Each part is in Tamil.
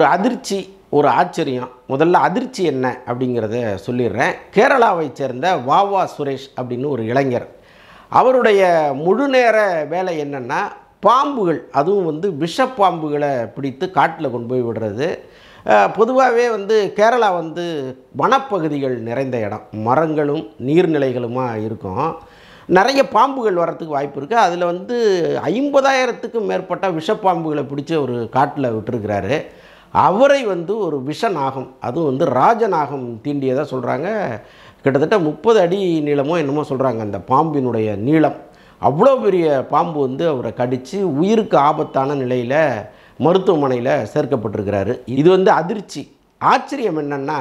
ஒரு அதிர்ச்சி ஒரு ஆச்சரியம் முதல்ல அதிர்ச்சி என்ன அப்படிங்கிறத சொல்லிடுறேன் கேரளாவை சேர்ந்த வாவா சுரேஷ் அப்படின்னு ஒரு இளைஞர் அவருடைய முழு நேர வேலை என்னென்னா பாம்புகள் அதுவும் வந்து விஷப்பாம்புகளை பிடித்து காட்டில் கொண்டு போய் விடுறது பொதுவாகவே வந்து கேரளா வந்து வனப்பகுதிகள் நிறைந்த இடம் மரங்களும் நீர்நிலைகளுமாக இருக்கும் நிறைய பாம்புகள் வர்றதுக்கு வாய்ப்பு இருக்குது அதில் வந்து ஐம்பதாயிரத்துக்கும் மேற்பட்ட விஷப்பாம்புகளை பிடிச்சி ஒரு காட்டில் விட்டுருக்கிறாரு அவரை வந்து ஒரு நாகம் அதுவும் வந்து ராஜநாகம் தீண்டியதாக சொல்கிறாங்க கிட்டத்தட்ட முப்பது அடி நீளமோ என்னமோ சொல்கிறாங்க அந்த பாம்பினுடைய நீளம் அவ்வளோ பெரிய பாம்பு வந்து அவரை கடித்து உயிருக்கு ஆபத்தான நிலையில் மருத்துவமனையில் சேர்க்கப்பட்டிருக்கிறாரு இது வந்து அதிர்ச்சி ஆச்சரியம் என்னென்னா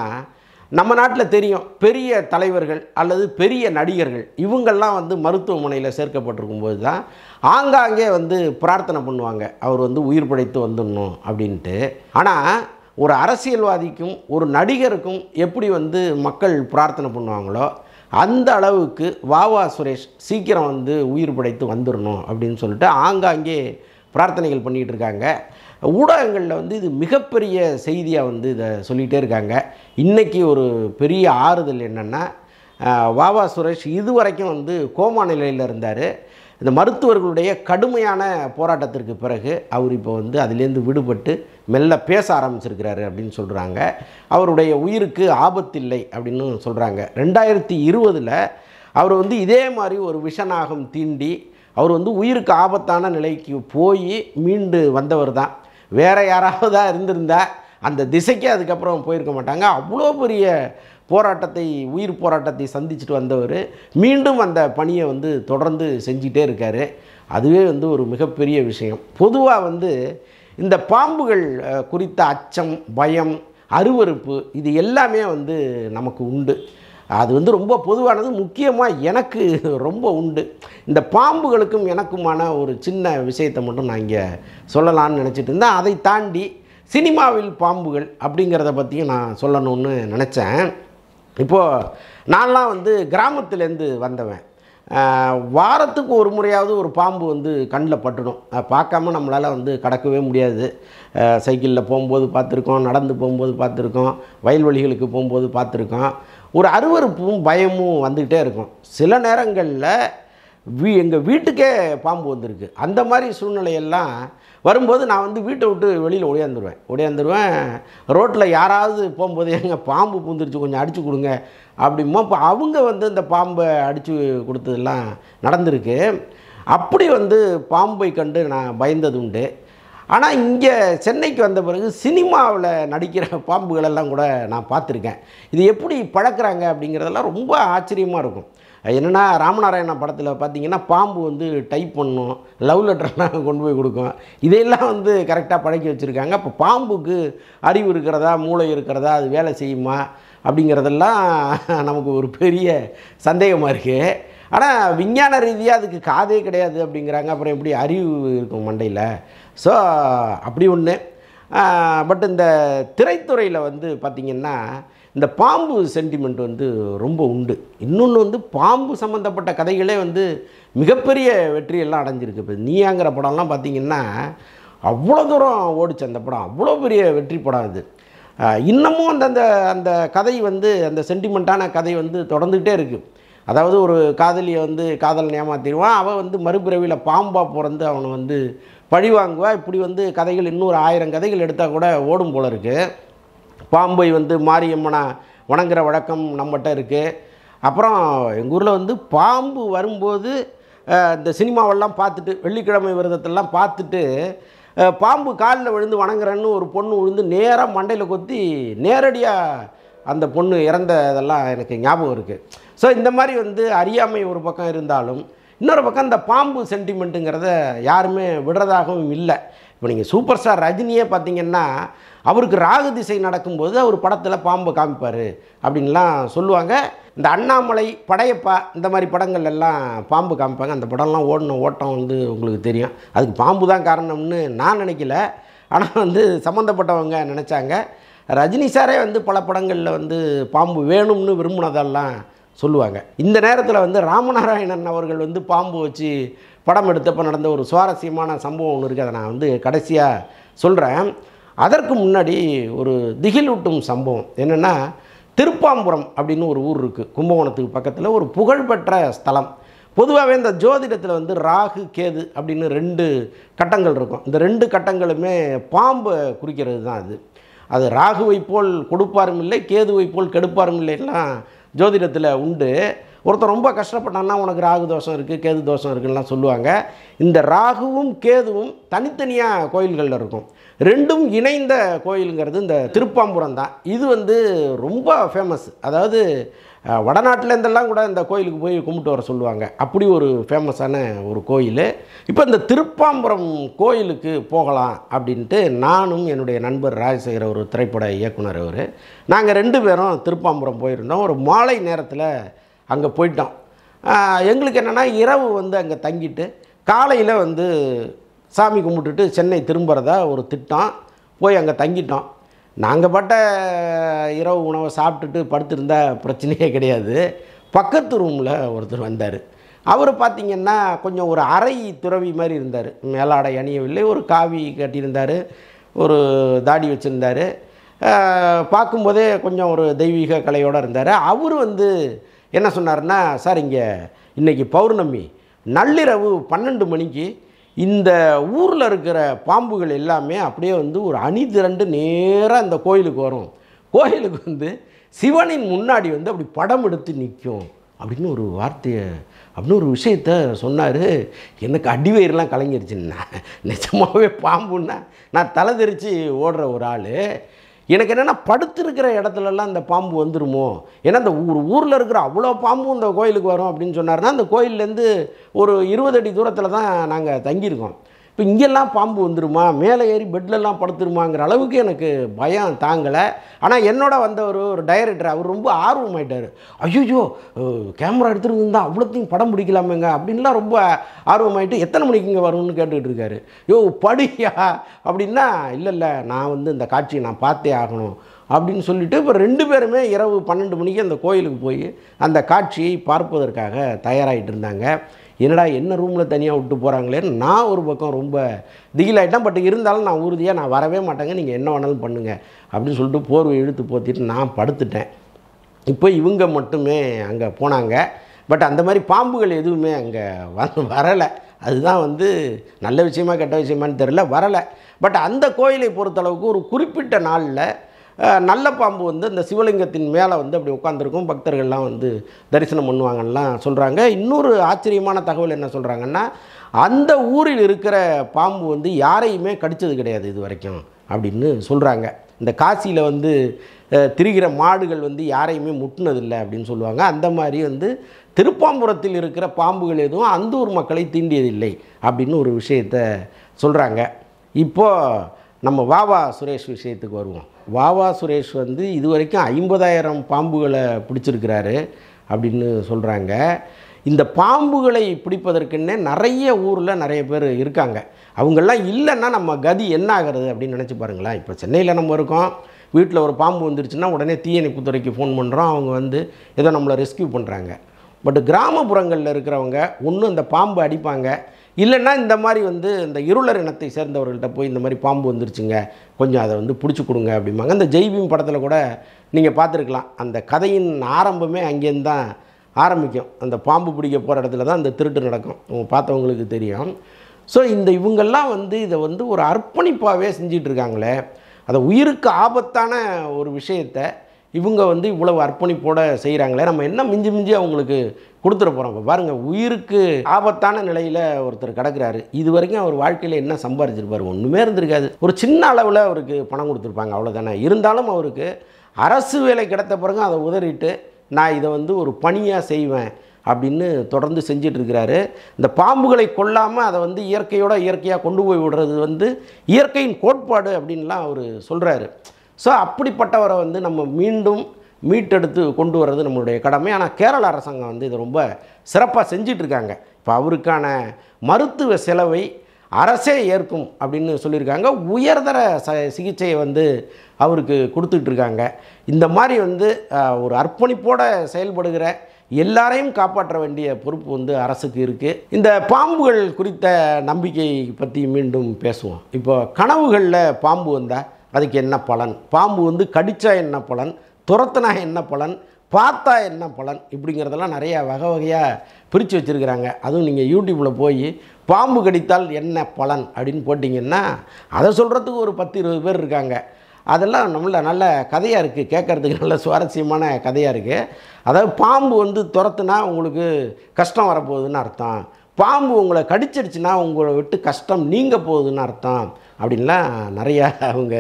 நம்ம நாட்டில் தெரியும் பெரிய தலைவர்கள் அல்லது பெரிய நடிகர்கள் இவங்கள்லாம் வந்து மருத்துவமனையில் சேர்க்கப்பட்டிருக்கும் போது தான் ஆங்காங்கே வந்து பிரார்த்தனை பண்ணுவாங்க அவர் வந்து உயிர் படைத்து வந்துடணும் அப்படின்ட்டு ஆனால் ஒரு அரசியல்வாதிக்கும் ஒரு நடிகருக்கும் எப்படி வந்து மக்கள் பிரார்த்தனை பண்ணுவாங்களோ அந்த அளவுக்கு வாவா சுரேஷ் சீக்கிரம் வந்து உயிர் படைத்து வந்துடணும் அப்படின்னு சொல்லிட்டு ஆங்காங்கே பிரார்த்தனைகள் பண்ணிகிட்டு இருக்காங்க ஊடகங்களில் வந்து இது மிகப்பெரிய செய்தியாக வந்து இதை சொல்லிகிட்டே இருக்காங்க இன்றைக்கி ஒரு பெரிய ஆறுதல் என்னென்னா வாவா சுரேஷ் இது வரைக்கும் வந்து கோமா நிலையில் இருந்தார் இந்த மருத்துவர்களுடைய கடுமையான போராட்டத்திற்கு பிறகு அவர் இப்போ வந்து அதுலேருந்து விடுபட்டு மெல்ல பேச ஆரம்பிச்சிருக்கிறாரு அப்படின்னு சொல்கிறாங்க அவருடைய உயிருக்கு ஆபத்தில்லை அப்படின்னு சொல்கிறாங்க ரெண்டாயிரத்தி இருபதில் அவர் வந்து இதே மாதிரி ஒரு விஷனாகம் தீண்டி அவர் வந்து உயிருக்கு ஆபத்தான நிலைக்கு போய் மீண்டு வந்தவர் தான் வேறு யாராவது தான் இருந்திருந்தால் அந்த திசைக்கு அதுக்கப்புறம் போயிருக்க மாட்டாங்க அவ்வளோ பெரிய போராட்டத்தை உயிர் போராட்டத்தை சந்திச்சுட்டு வந்தவர் மீண்டும் அந்த பணியை வந்து தொடர்ந்து செஞ்சிகிட்டே இருக்கார் அதுவே வந்து ஒரு மிகப்பெரிய விஷயம் பொதுவாக வந்து இந்த பாம்புகள் குறித்த அச்சம் பயம் அருவறுப்பு இது எல்லாமே வந்து நமக்கு உண்டு அது வந்து ரொம்ப பொதுவானது முக்கியமாக எனக்கு ரொம்ப உண்டு இந்த பாம்புகளுக்கும் எனக்குமான ஒரு சின்ன விஷயத்தை மட்டும் நான் இங்கே சொல்லலான்னு நினச்சிட்டு இருந்தேன் அதை தாண்டி சினிமாவில் பாம்புகள் அப்படிங்கிறத பற்றியும் நான் சொல்லணும்னு நினச்சேன் இப்போது நான்லாம் வந்து கிராமத்துலேருந்து வந்தவன் வாரத்துக்கு ஒரு முறையாவது ஒரு பாம்பு வந்து கண்ணில் பட்டுடும் பார்க்காம நம்மளால் வந்து கடக்கவே முடியாது சைக்கிளில் போகும்போது பார்த்துருக்கோம் நடந்து போகும்போது பார்த்துருக்கோம் வயல்வெளிகளுக்கு போகும்போது பார்த்துருக்கோம் ஒரு அருவறுப்பும் பயமும் வந்துக்கிட்டே இருக்கும் சில நேரங்களில் வீ எங்கள் வீட்டுக்கே பாம்பு வந்திருக்கு அந்த மாதிரி சூழ்நிலையெல்லாம் வரும்போது நான் வந்து வீட்டை விட்டு வெளியில் ஒடியாந்துருவேன் ஒடியாந்துருவேன் ரோட்டில் யாராவது போகும்போது எங்கள் பாம்பு பூந்துருச்சு கொஞ்சம் அடித்து கொடுங்க அப்படிமோ இப்போ அவங்க வந்து இந்த பாம்பை அடித்து கொடுத்ததெல்லாம் நடந்திருக்கு அப்படி வந்து பாம்பை கண்டு நான் பயந்தது உண்டு ஆனால் இங்கே சென்னைக்கு வந்த பிறகு சினிமாவில் நடிக்கிற பாம்புகளெல்லாம் கூட நான் பார்த்துருக்கேன் இது எப்படி பழக்கிறாங்க அப்படிங்கிறதெல்லாம் ரொம்ப ஆச்சரியமாக இருக்கும் என்னென்னா ராமநாராயண படத்தில் பார்த்தீங்கன்னா பாம்பு வந்து டைப் பண்ணும் லவ் லெட்டர்லாம் கொண்டு போய் கொடுக்கும் இதையெல்லாம் வந்து கரெக்டாக பழக்கி வச்சுருக்காங்க அப்போ பாம்புக்கு அறிவு இருக்கிறதா மூளை இருக்கிறதா அது வேலை செய்யுமா அப்படிங்கிறதெல்லாம் நமக்கு ஒரு பெரிய சந்தேகமாக இருக்குது ஆனால் விஞ்ஞான ரீதியாக அதுக்கு காதே கிடையாது அப்படிங்கிறாங்க அப்புறம் எப்படி அறிவு இருக்கும் மண்டையில் ஸோ அப்படி ஒன்று பட் இந்த திரைத்துறையில் வந்து பார்த்திங்கன்னா இந்த பாம்பு சென்டிமெண்ட் வந்து ரொம்ப உண்டு இன்னொன்று வந்து பாம்பு சம்மந்தப்பட்ட கதைகளே வந்து மிகப்பெரிய வெற்றியெல்லாம் அடைஞ்சிருக்கு இப்போ நீயாங்கிற படம்லாம் பார்த்திங்கன்னா அவ்வளோ தூரம் ஓடிச்சு அந்த படம் அவ்வளோ பெரிய வெற்றி படம் அது இன்னமும் அந்த அந்த அந்த கதை வந்து அந்த சென்டிமெண்ட்டான கதை வந்து தொடர்ந்துக்கிட்டே இருக்குது அதாவது ஒரு காதலியை வந்து காதல் ஏமாத்திடுவான் அவன் வந்து மறுபிறவியில் பாம்பாக பிறந்து அவனை வந்து பழி வாங்குவா இப்படி வந்து கதைகள் இன்னொரு ஆயிரம் கதைகள் எடுத்தால் கூட ஓடும் போல இருக்குது பாம்பை வந்து மாரியம்மனை வணங்குற வழக்கம் நம்மகிட்ட இருக்குது அப்புறம் எங்கள் ஊரில் வந்து பாம்பு வரும்போது இந்த சினிமாவெல்லாம் பார்த்துட்டு வெள்ளிக்கிழமை விரதத்தெல்லாம் பார்த்துட்டு பாம்பு காலில் விழுந்து வணங்குறேன்னு ஒரு பொண்ணு விழுந்து நேராக மண்டையில் கொத்தி நேரடியாக அந்த பொண்ணு இறந்த இதெல்லாம் எனக்கு ஞாபகம் இருக்குது ஸோ இந்த மாதிரி வந்து அறியாமை ஒரு பக்கம் இருந்தாலும் இன்னொரு பக்கம் இந்த பாம்பு சென்டிமெண்ட்டுங்கிறத யாருமே விடுறதாகவும் இல்லை இப்போ நீங்கள் சூப்பர் ஸ்டார் ரஜினியே பார்த்தீங்கன்னா அவருக்கு ராகு திசை நடக்கும்போது அவர் படத்தில் பாம்பை காமிப்பார் அப்படின்லாம் சொல்லுவாங்க இந்த அண்ணாமலை படையப்பா இந்த மாதிரி படங்கள் எல்லாம் பாம்பு காமிப்பாங்க அந்த படம்லாம் ஓடின ஓட்டம் வந்து உங்களுக்கு தெரியும் அதுக்கு பாம்பு தான் காரணம்னு நான் நினைக்கல ஆனால் வந்து சம்மந்தப்பட்டவங்க நினச்சாங்க ரஜினி சாரே வந்து பல படங்களில் வந்து பாம்பு வேணும்னு விரும்பினதெல்லாம் சொல்லுவாங்க இந்த நேரத்தில் வந்து ராமநாராயணன் அவர்கள் வந்து பாம்பு வச்சு படம் எடுத்தப்போ நடந்த ஒரு சுவாரஸ்யமான சம்பவம் ஒன்று இருக்குது அதை நான் வந்து கடைசியாக சொல்கிறேன் அதற்கு முன்னாடி ஒரு திகில் ஊட்டும் சம்பவம் என்னென்னா திருப்பாம்புரம் அப்படின்னு ஒரு ஊர் இருக்குது கும்பகோணத்துக்கு பக்கத்தில் ஒரு புகழ்பெற்ற ஸ்தலம் பொதுவாகவே இந்த ஜோதிடத்தில் வந்து ராகு கேது அப்படின்னு ரெண்டு கட்டங்கள் இருக்கும் இந்த ரெண்டு கட்டங்களுமே பாம்பை குறிக்கிறது தான் அது அது ராகுவை போல் கொடுப்பாரும் இல்லை கேதுவை போல் கெடுப்பாரும் இல்லைன்னா ஜோதிடத்தில் உண்டு ஒருத்தர் ரொம்ப கஷ்டப்பட்டான்னா உனக்கு ராகு தோஷம் இருக்குது கேது தோஷம் இருக்குதுலாம் சொல்லுவாங்க இந்த ராகுவும் கேதுவும் தனித்தனியாக கோயில்களில் இருக்கும் ரெண்டும் இணைந்த கோயிலுங்கிறது இந்த திருப்பாம்புரம் தான் இது வந்து ரொம்ப ஃபேமஸ் அதாவது வடநாட்டிலேருந்தெல்லாம் கூட இந்த கோயிலுக்கு போய் கும்பிட்டு வர சொல்லுவாங்க அப்படி ஒரு ஃபேமஸான ஒரு கோயில் இப்போ இந்த திருப்பாம்புரம் கோயிலுக்கு போகலாம் அப்படின்ட்டு நானும் என்னுடைய நண்பர் ராஜசேகர் ஒரு திரைப்பட இயக்குனர் அவர் நாங்கள் ரெண்டு பேரும் திருப்பாம்புரம் போயிருந்தோம் ஒரு மாலை நேரத்தில் அங்கே போயிட்டோம் எங்களுக்கு என்னென்னா இரவு வந்து அங்கே தங்கிட்டு காலையில் வந்து சாமி கும்பிட்டுட்டு சென்னை திரும்புகிறதா ஒரு திட்டம் போய் அங்கே தங்கிட்டோம் நாங்கள் பட்ட இரவு உணவை சாப்பிட்டுட்டு படுத்திருந்தா பிரச்சனையே கிடையாது பக்கத்து ரூமில் ஒருத்தர் வந்தார் அவர் பார்த்திங்கன்னா கொஞ்சம் ஒரு அரை துறவி மாதிரி இருந்தார் மேலாடை அணியவில்லை ஒரு காவி கட்டியிருந்தார் ஒரு தாடி வச்சுருந்தார் பார்க்கும்போதே கொஞ்சம் ஒரு தெய்வீக கலையோடு இருந்தார் அவர் வந்து என்ன சொன்னார்னா சார் இங்கே இன்றைக்கி பௌர்ணமி நள்ளிரவு பன்னெண்டு மணிக்கு இந்த ஊரில் இருக்கிற பாம்புகள் எல்லாமே அப்படியே வந்து ஒரு அணி திரண்டு நேராக அந்த கோயிலுக்கு வரும் கோயிலுக்கு வந்து சிவனின் முன்னாடி வந்து அப்படி படம் எடுத்து நிற்கும் அப்படின்னு ஒரு வார்த்தையை அப்படின்னு ஒரு விஷயத்த சொன்னார் எனக்கு அடிவயிரெலாம் கலங்கிருச்சுன்னா நிஜமாகவே பாம்புன்னா நான் தலை தெரித்து ஓடுற ஒரு ஆள் எனக்கு என்னென்னா படுத்திருக்கிற இடத்துலலாம் இந்த பாம்பு வந்துருமோ ஏன்னா இந்த ஒரு ஊரில் இருக்கிற அவ்வளோ பாம்பும் இந்த கோயிலுக்கு வரும் அப்படின்னு சொன்னார்னா அந்த கோயிலேருந்து ஒரு இருபது அடி தூரத்தில் தான் நாங்கள் தங்கியிருக்கோம் இப்போ இங்கெல்லாம் பாம்பு வந்துடுமா மேலே ஏறி பெட்லெல்லாம் படுத்துருமாங்கிற அளவுக்கு எனக்கு பயம் தாங்கலை ஆனால் என்னோட வந்தவர் ஒரு டைரக்டர் அவர் ரொம்ப ஆர்வமாயிட்டார் ஐயோ கேமரா எடுத்துருந்துருந்தா அவ்வளோத்தையும் படம் பிடிக்கலாமேங்க அப்படின்லாம் ரொம்ப ஆர்வமாயிட்டு எத்தனை மணிக்கு இங்கே வரும்னு கேட்டுக்கிட்டு இருக்காரு யோ படியா அப்படின்னா இல்லை இல்லை நான் வந்து இந்த காட்சியை நான் பார்த்தே ஆகணும் அப்படின்னு சொல்லிட்டு இப்போ ரெண்டு பேருமே இரவு பன்னெண்டு மணிக்கு அந்த கோயிலுக்கு போய் அந்த காட்சியை பார்ப்பதற்காக தயாராகிட்டு இருந்தாங்க என்னடா என்ன ரூமில் தனியாக விட்டு போகிறாங்களேன்னு நான் ஒரு பக்கம் ரொம்ப திகிலாயிட்டேன் பட் இருந்தாலும் நான் உறுதியாக நான் வரவே மாட்டேங்க நீங்கள் என்ன வேணாலும் பண்ணுங்கள் அப்படின்னு சொல்லிட்டு போர்வை இழுத்து போத்திட்டு நான் படுத்துட்டேன் இப்போ இவங்க மட்டுமே அங்கே போனாங்க பட் அந்த மாதிரி பாம்புகள் எதுவுமே அங்கே வ வரலை அதுதான் வந்து நல்ல விஷயமா கெட்ட விஷயமான்னு தெரில வரலை பட் அந்த கோயிலை பொறுத்தளவுக்கு ஒரு குறிப்பிட்ட நாளில் நல்ல பாம்பு வந்து இந்த சிவலிங்கத்தின் மேலே வந்து அப்படி உட்காந்துருக்கும் பக்தர்கள்லாம் வந்து தரிசனம் பண்ணுவாங்கலாம் சொல்கிறாங்க இன்னொரு ஆச்சரியமான தகவல் என்ன சொல்கிறாங்கன்னா அந்த ஊரில் இருக்கிற பாம்பு வந்து யாரையுமே கடித்தது கிடையாது இது வரைக்கும் அப்படின்னு சொல்கிறாங்க இந்த காசியில் வந்து திரிகிற மாடுகள் வந்து யாரையுமே முட்டினதில்லை அப்படின்னு சொல்லுவாங்க அந்த மாதிரி வந்து திருப்பாம்புரத்தில் இருக்கிற பாம்புகள் எதுவும் அந்த ஊர் மக்களை தீண்டியதில்லை அப்படின்னு ஒரு விஷயத்த சொல்கிறாங்க இப்போது நம்ம வாவா சுரேஷ் விஷயத்துக்கு வருவோம் வாவா சுரேஷ் வந்து இது வரைக்கும் ஐம்பதாயிரம் பாம்புகளை பிடிச்சிருக்கிறாரு அப்படின்னு சொல்கிறாங்க இந்த பாம்புகளை பிடிப்பதற்குன்னே நிறைய ஊரில் நிறைய பேர் இருக்காங்க அவங்கெல்லாம் இல்லைன்னா நம்ம கதி என்ன ஆகிறது அப்படின்னு நினச்சி பாருங்களேன் இப்போ சென்னையில் நம்ம இருக்கோம் வீட்டில் ஒரு பாம்பு வந்துருச்சுன்னா உடனே தீயணைப்புத்துறைக்கு ஃபோன் பண்ணுறோம் அவங்க வந்து ஏதோ நம்மளை ரெஸ்கியூ பண்ணுறாங்க பட் கிராமப்புறங்களில் இருக்கிறவங்க ஒன்று அந்த பாம்பு அடிப்பாங்க இல்லைன்னா இந்த மாதிரி வந்து இந்த இருளர் இனத்தை சேர்ந்தவர்கள்ட்ட போய் இந்த மாதிரி பாம்பு வந்துருச்சுங்க கொஞ்சம் அதை வந்து பிடிச்சி கொடுங்க அப்படிம்பாங்க அந்த ஜெய்பீம் படத்தில் கூட நீங்கள் பார்த்துருக்கலாம் அந்த கதையின் ஆரம்பமே அங்கேருந்து தான் ஆரம்பிக்கும் அந்த பாம்பு பிடிக்க போகிற இடத்துல தான் அந்த திருட்டு நடக்கும் பார்த்தவங்களுக்கு தெரியும் ஸோ இந்த இவங்கெல்லாம் வந்து இதை வந்து ஒரு அர்ப்பணிப்பாகவே இருக்காங்களே அதை உயிருக்கு ஆபத்தான ஒரு விஷயத்தை இவங்க வந்து இவ்வளவு அர்ப்பணிப்போட செய்கிறாங்களே நம்ம என்ன மிஞ்சி மிஞ்சி அவங்களுக்கு கொடுத்துட போகிறோம் இப்போ பாருங்கள் உயிருக்கு ஆபத்தான நிலையில் ஒருத்தர் கிடக்கிறாரு இது வரைக்கும் அவர் வாழ்க்கையில் என்ன சம்பாரிச்சிருப்பார் ஒன்றுமே இருந்திருக்காது ஒரு சின்ன அளவில் அவருக்கு பணம் கொடுத்துருப்பாங்க அவ்வளோதானே இருந்தாலும் அவருக்கு அரசு வேலை கிடைத்த பிறகு அதை உதறிட்டு நான் இதை வந்து ஒரு பணியாக செய்வேன் அப்படின்னு தொடர்ந்து செஞ்சிட்ருக்கிறாரு இந்த பாம்புகளை கொல்லாமல் அதை வந்து இயற்கையோட இயற்கையாக கொண்டு போய் விடுறது வந்து இயற்கையின் கோட்பாடு அப்படின்லாம் அவர் சொல்கிறாரு ஸோ அப்படிப்பட்டவரை வந்து நம்ம மீண்டும் மீட்டெடுத்து கொண்டு வர்றது நம்மளுடைய கடமை ஆனால் கேரள அரசாங்கம் வந்து இதை ரொம்ப சிறப்பாக செஞ்சிட்ருக்காங்க இப்போ அவருக்கான மருத்துவ செலவை அரசே ஏற்கும் அப்படின்னு சொல்லியிருக்காங்க உயர்தர ச சிகிச்சையை வந்து அவருக்கு கொடுத்துட்ருக்காங்க இந்த மாதிரி வந்து ஒரு அர்ப்பணிப்போடு செயல்படுகிற எல்லாரையும் காப்பாற்ற வேண்டிய பொறுப்பு வந்து அரசுக்கு இருக்குது இந்த பாம்புகள் குறித்த நம்பிக்கை பற்றி மீண்டும் பேசுவோம் இப்போ கனவுகளில் பாம்பு வந்தால் அதுக்கு என்ன பலன் பாம்பு வந்து கடித்தா என்ன பலன் துரத்துனா என்ன பலன் பார்த்தா என்ன பலன் இப்படிங்கிறதெல்லாம் நிறையா வகை வகையாக பிரித்து வச்சுருக்கிறாங்க அதுவும் நீங்கள் யூடியூப்பில் போய் பாம்பு கடித்தால் என்ன பலன் அப்படின்னு போட்டிங்கன்னா அதை சொல்கிறதுக்கு ஒரு பத்து இருபது பேர் இருக்காங்க அதெல்லாம் நம்மள நல்ல கதையாக இருக்குது கேட்குறதுக்கு நல்ல சுவாரஸ்யமான கதையாக இருக்குது அதாவது பாம்பு வந்து துரத்துனா உங்களுக்கு கஷ்டம் வரப்போகுதுன்னு அர்த்தம் பாம்பு உங்களை கடிச்சிடுச்சுன்னா உங்களை விட்டு கஷ்டம் நீங்கள் போகுதுன்னு அர்த்தம் அப்படின்லாம் நிறையா அவங்க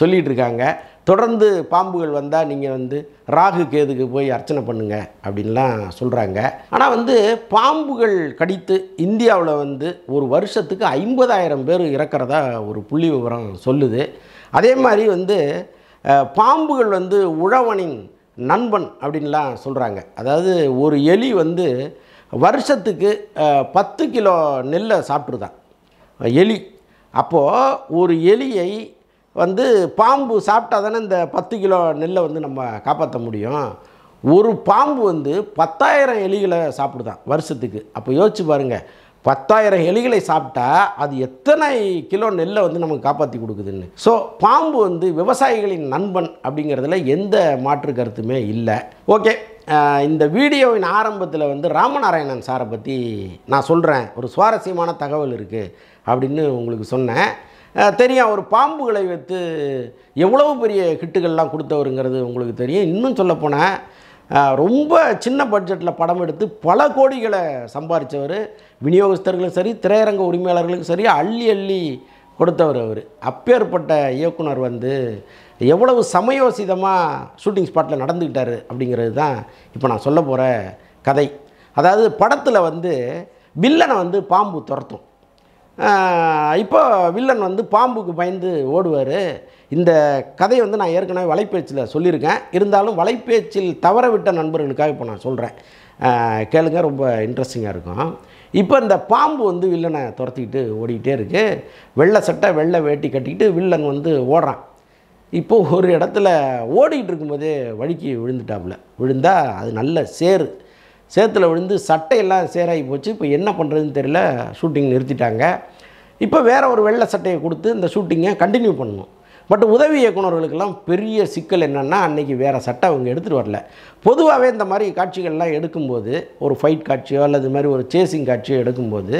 சொல்லிகிட்டு இருக்காங்க தொடர்ந்து பாம்புகள் வந்தால் நீங்கள் வந்து ராகு கேதுக்கு போய் அர்ச்சனை பண்ணுங்க அப்படின்லாம் சொல்கிறாங்க ஆனால் வந்து பாம்புகள் கடித்து இந்தியாவில் வந்து ஒரு வருஷத்துக்கு ஐம்பதாயிரம் பேர் இறக்கிறதா ஒரு புள்ளி விவரம் சொல்லுது அதே மாதிரி வந்து பாம்புகள் வந்து உழவனின் நண்பன் அப்படின்லாம் சொல்கிறாங்க அதாவது ஒரு எலி வந்து வருஷத்துக்கு பத்து கிலோ நெல்லை சாப்பிட்ருதான் எலி அப்போது ஒரு எலியை வந்து பாம்பு சாப்பிட்டா தானே இந்த பத்து கிலோ நெல்லை வந்து நம்ம காப்பாற்ற முடியும் ஒரு பாம்பு வந்து பத்தாயிரம் எலிகளை சாப்பிடுதான் வருஷத்துக்கு அப்போ யோசிச்சு பாருங்கள் பத்தாயிரம் எலிகளை சாப்பிட்டா அது எத்தனை கிலோ நெல்லை வந்து நமக்கு காப்பாற்றி கொடுக்குதுன்னு ஸோ பாம்பு வந்து விவசாயிகளின் நண்பன் அப்படிங்கிறதுல எந்த மாற்று கருத்துமே இல்லை ஓகே இந்த வீடியோவின் ஆரம்பத்தில் வந்து ராமநாராயணன் சாரை பற்றி நான் சொல்கிறேன் ஒரு சுவாரஸ்யமான தகவல் இருக்குது அப்படின்னு உங்களுக்கு சொன்னேன் தெரியும் அவர் பாம்புகளை வைத்து எவ்வளவு பெரிய ஹிட்டுகள்லாம் கொடுத்தவருங்கிறது உங்களுக்கு தெரியும் இன்னும் சொல்லப்போனால் ரொம்ப சின்ன பட்ஜெட்டில் படம் எடுத்து பல கோடிகளை சம்பாதிச்சவர் விநியோகஸ்தர்களும் சரி திரையரங்க உரிமையாளர்களுக்கும் சரி அள்ளி அள்ளி கொடுத்தவர் அவர் அப்பேற்பட்ட இயக்குனர் வந்து எவ்வளவு சமயோசிதமாக ஷூட்டிங் ஸ்பாட்டில் நடந்துக்கிட்டாரு அப்படிங்கிறது தான் இப்போ நான் சொல்ல போகிற கதை அதாவது படத்தில் வந்து வில்லனை வந்து பாம்பு துரத்தும் இப்போ வில்லன் வந்து பாம்புக்கு பயந்து ஓடுவார் இந்த கதையை வந்து நான் ஏற்கனவே வலைப்பேச்சில் சொல்லியிருக்கேன் இருந்தாலும் வலைப்பேச்சில் தவற விட்ட நண்பர்களுக்காக இப்போ நான் சொல்கிறேன் கேளுங்க ரொம்ப இன்ட்ரெஸ்டிங்காக இருக்கும் இப்போ இந்த பாம்பு வந்து வில்லனை துரத்திக்கிட்டு ஓடிக்கிட்டே இருக்குது வெள்ளை சட்டை வெள்ளை வேட்டி கட்டிக்கிட்டு வில்லன் வந்து ஓடுறான் இப்போது ஒரு இடத்துல ஓடிக்கிட்டு இருக்கும்போது வழுக்கி விழுந்துட்டாப்புல விழுந்தால் அது நல்ல சேரு சேத்தில் விழுந்து சட்டையெல்லாம் சேராகி போச்சு இப்போ என்ன பண்ணுறதுன்னு தெரியல ஷூட்டிங் நிறுத்திட்டாங்க இப்போ வேறு ஒரு வெள்ளை சட்டையை கொடுத்து இந்த ஷூட்டிங்கை கண்டினியூ பண்ணணும் பட் உதவி இயக்குநர்களுக்கெல்லாம் பெரிய சிக்கல் என்னென்னா அன்றைக்கி வேறு சட்டை அவங்க எடுத்துகிட்டு வரல பொதுவாகவே இந்த மாதிரி காட்சிகள்லாம் எடுக்கும்போது ஒரு ஃபைட் காட்சியோ அல்லது மாதிரி ஒரு சேசிங் காட்சியோ எடுக்கும்போது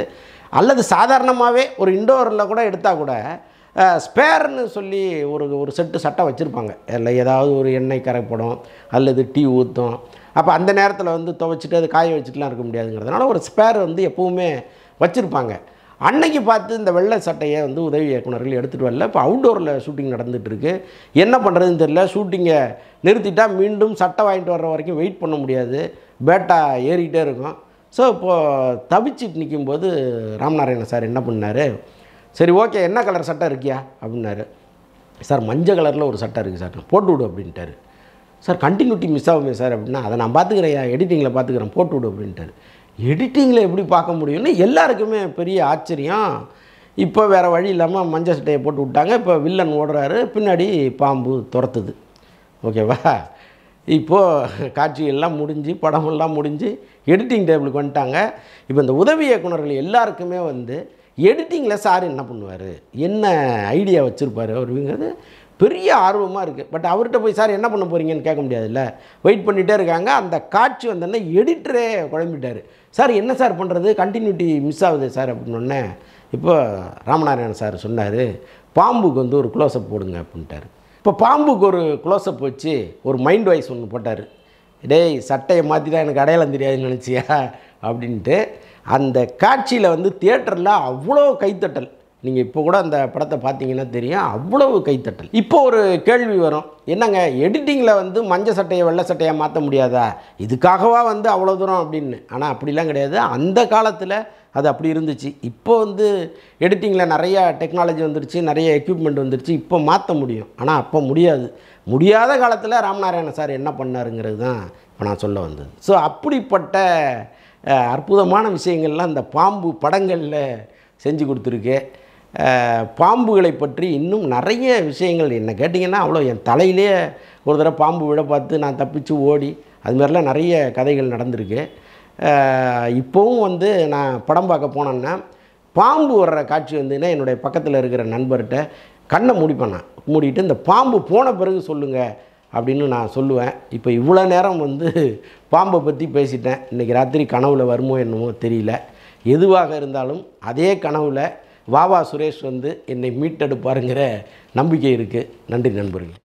அல்லது சாதாரணமாகவே ஒரு இண்டோரில் கூட எடுத்தால் கூட ஸ்பேர்னு சொல்லி ஒரு ஒரு செட்டு சட்டை வச்சுருப்பாங்க இல்லை ஏதாவது ஒரு எண்ணெய் கரைப்படும் அல்லது டீ ஊற்றும் அப்போ அந்த நேரத்தில் வந்து துவைச்சிட்டு அது காய வச்சுட்டுலாம் இருக்க முடியாதுங்கிறதுனால ஒரு ஸ்பேர் வந்து எப்போவுமே வச்சுருப்பாங்க அன்னைக்கு பார்த்து இந்த வெள்ளை சட்டையை வந்து உதவி இயக்குநர்கள் எடுத்துகிட்டு வரல இப்போ அவுட்டோரில் ஷூட்டிங் நடந்துகிட்ருக்கு என்ன பண்ணுறதுன்னு தெரில ஷூட்டிங்கை நிறுத்திட்டால் மீண்டும் சட்டை வாங்கிட்டு வர்ற வரைக்கும் வெயிட் பண்ண முடியாது பேட்டா ஏறிக்கிட்டே இருக்கும் ஸோ இப்போது தவிச்சிட்டு நிற்கும்போது ராமநாராயணன் சார் என்ன பண்ணார் சரி ஓகே என்ன கலர் சட்டை இருக்கியா அப்படின்னாரு சார் மஞ்சள் கலரில் ஒரு சட்டை இருக்குது சார் நான் போட்டு விடு அப்படின்ட்டாரு சார் கண்டினியூட்டி மிஸ் ஆகுமே சார் அப்படின்னா அதை நான் பார்த்துக்கிறேன் எடிட்டிங்கில் பார்த்துக்கிறேன் போட்டு விடு அப்படின்ட்டார் எடிட்டிங்கில் எப்படி பார்க்க முடியும்னு எல்லாருக்குமே பெரிய ஆச்சரியம் இப்போ வேறு வழி இல்லாமல் மஞ்சள் சட்டையை போட்டு விட்டாங்க இப்போ வில்லன் ஓடுறாரு பின்னாடி பாம்பு துரத்துது ஓகேவா இப்போது காட்சிகள்லாம் முடிஞ்சு படமெல்லாம் முடிஞ்சு எடிட்டிங் டேபிளுக்கு வந்துட்டாங்க இப்போ இந்த உதவி இயக்குநர்கள் எல்லாருக்குமே வந்து எடிட்டிங்கில் சார் என்ன பண்ணுவார் என்ன ஐடியா வச்சுருப்பார் அவருங்கிறது பெரிய ஆர்வமாக இருக்குது பட் அவர்கிட்ட போய் சார் என்ன பண்ண போகிறீங்கன்னு கேட்க முடியாதுல்ல வெயிட் பண்ணிகிட்டே இருக்காங்க அந்த காட்சி வந்தோடனே எடிட்டரே குழம்பிட்டார் சார் என்ன சார் பண்ணுறது கண்டினியூட்டி மிஸ் ஆகுது சார் அப்படின்னோடனே இப்போ ராமநாராயணன் சார் சொன்னார் பாம்புக்கு வந்து ஒரு க்ளோஸ்அப் போடுங்க அப்படின்ட்டார் இப்போ பாம்புக்கு ஒரு க்ளோஸ்அப் வச்சு ஒரு மைண்ட் வாய்ஸ் ஒன்று போட்டார் டேய் சட்டையை மாற்றிட்டா எனக்கு அடையாளம் தெரியாதுன்னு நினச்சியா அப்படின்ட்டு அந்த காட்சியில் வந்து தியேட்டரில் அவ்வளோ கைத்தட்டல் நீங்கள் இப்போ கூட அந்த படத்தை பார்த்தீங்கன்னா தெரியும் அவ்வளவு கைத்தட்டல் இப்போ ஒரு கேள்வி வரும் என்னங்க எடிட்டிங்கில் வந்து மஞ்சள் சட்டையை வெள்ளை சட்டையாக மாற்ற முடியாதா இதுக்காகவா வந்து அவ்வளோ தூரம் அப்படின்னு ஆனால் அப்படிலாம் கிடையாது அந்த காலத்தில் அது அப்படி இருந்துச்சு இப்போ வந்து எடிட்டிங்கில் நிறையா டெக்னாலஜி வந்துருச்சு நிறைய எக்யூப்மெண்ட் வந்துருச்சு இப்போ மாற்ற முடியும் ஆனால் அப்போ முடியாது முடியாத காலத்தில் ராமநாராயண சார் என்ன பண்ணாருங்கிறது தான் இப்போ நான் சொல்ல வந்தது ஸோ அப்படிப்பட்ட அற்புதமான விஷயங்கள்லாம் இந்த பாம்பு படங்களில் செஞ்சு கொடுத்துருக்கு பாம்புகளை பற்றி இன்னும் நிறைய விஷயங்கள் என்ன கேட்டிங்கன்னா அவ்வளோ என் தலையிலே ஒரு தடவை பாம்பு விட பார்த்து நான் தப்பிச்சு ஓடி அது மாதிரிலாம் நிறைய கதைகள் நடந்திருக்கு இப்போவும் வந்து நான் படம் பார்க்க போனேன்னா பாம்பு வர்ற காட்சி வந்துன்னா என்னுடைய பக்கத்தில் இருக்கிற நண்பர்கிட்ட கண்ணை மூடிப்பேன் நான் மூடிட்டு இந்த பாம்பு போன பிறகு சொல்லுங்கள் அப்படின்னு நான் சொல்லுவேன் இப்போ இவ்வளோ நேரம் வந்து பாம்பை பற்றி பேசிட்டேன் இன்றைக்கி ராத்திரி கனவுல வருமோ என்னமோ தெரியல எதுவாக இருந்தாலும் அதே கனவில் வாவா சுரேஷ் வந்து என்னை மீட்டெடுப்பாருங்கிற நம்பிக்கை இருக்குது நன்றி நண்பர்கள்